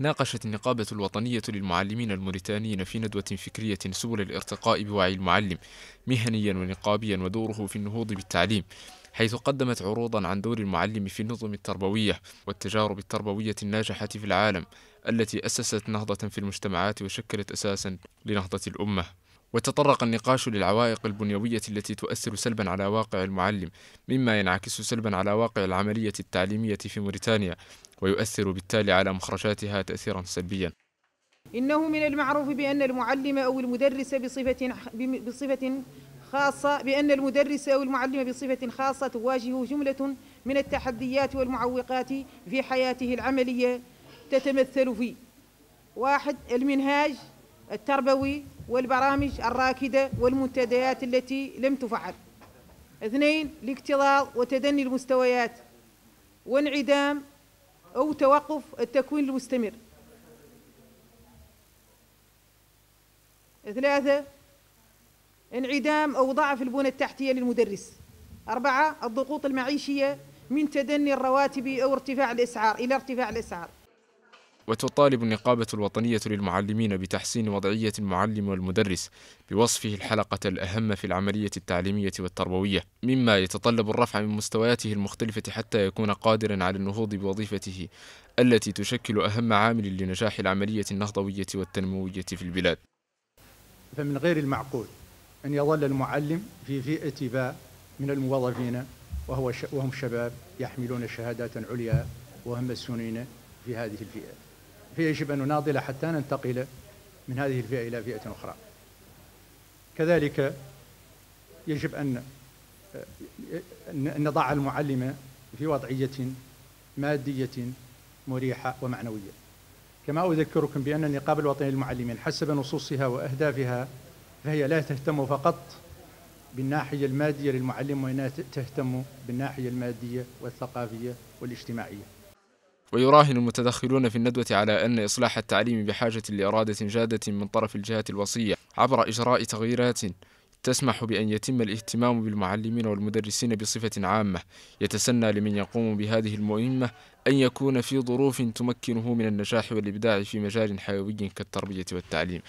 ناقشت النقابة الوطنية للمعلمين الموريتانيين في ندوة فكرية سبل الارتقاء بوعي المعلم مهنيا ونقابيا ودوره في النهوض بالتعليم حيث قدمت عروضا عن دور المعلم في النظم التربوية والتجارب التربوية الناجحة في العالم التي أسست نهضة في المجتمعات وشكلت أساسا لنهضة الأمة وتطرق النقاش للعوائق البنيوية التي تؤثر سلبا على واقع المعلم مما ينعكس سلبا على واقع العملية التعليمية في موريتانيا ويؤثر بالتالي على مخرجاتها تأثيرا سلبيا إنه من المعروف بأن المعلم أو المدرس بصفة, بصفة خاصة بأن المدرس أو المعلم بصفة خاصة تواجه جملة من التحديات والمعوقات في حياته العملية تتمثل في واحد المنهاج التربوي والبرامج الراكدة والمنتديات التي لم تفعل اثنين الاكتظاظ وتدني المستويات وانعدام أو توقف التكوين المستمر ثلاثة انعدام أو ضعف البنى التحتية للمدرس أربعة الضغوط المعيشية من تدني الرواتب أو ارتفاع الأسعار إلى ارتفاع الأسعار وتطالب النقابة الوطنية للمعلمين بتحسين وضعية المعلم والمدرس بوصفه الحلقة الأهم في العملية التعليمية والتربوية، مما يتطلب الرفع من مستوياته المختلفة حتى يكون قادرا على النهوض بوظيفته التي تشكل أهم عامل لنجاح العملية النهضوية والتنموية في البلاد. فمن غير المعقول أن يظل المعلم في فئة باء من الموظفين وهو وهم شباب يحملون شهادات عليا وهم مسنونين في هذه الفئة فيجب أن نناضل حتى ننتقل من هذه الفئة إلى فئة أخرى كذلك يجب أن نضع المعلمة في وضعية مادية مريحة ومعنوية كما أذكركم بأن النقابة الوطنية للمعلمين حسب نصوصها وأهدافها فهي لا تهتم فقط بالناحية المادية للمعلم وإنها تهتم بالناحية المادية والثقافية والاجتماعية ويراهن المتدخلون في الندوة على أن إصلاح التعليم بحاجة لإرادة جادة من طرف الجهات الوصية عبر إجراء تغييرات تسمح بأن يتم الاهتمام بالمعلمين والمدرسين بصفة عامة يتسنى لمن يقوم بهذه المهمة أن يكون في ظروف تمكنه من النجاح والإبداع في مجال حيوي كالتربية والتعليم